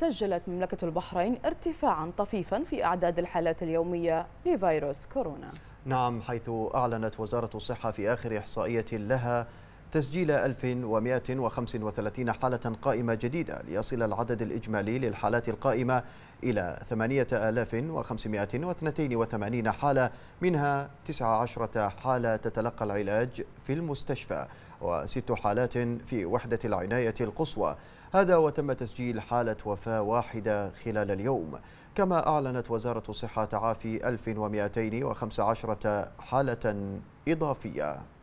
سجلت مملكة البحرين ارتفاعا طفيفا في أعداد الحالات اليومية لفيروس كورونا نعم حيث أعلنت وزارة الصحة في آخر إحصائية لها تسجيل 1135 حالة قائمة جديدة ليصل العدد الإجمالي للحالات القائمة إلى 8582 حالة منها 19 حالة تتلقى العلاج في المستشفى وست حالات في وحدة العناية القصوى هذا وتم تسجيل حالة وفاة واحدة خلال اليوم كما أعلنت وزارة الصحة تعافي 1215 حالة إضافية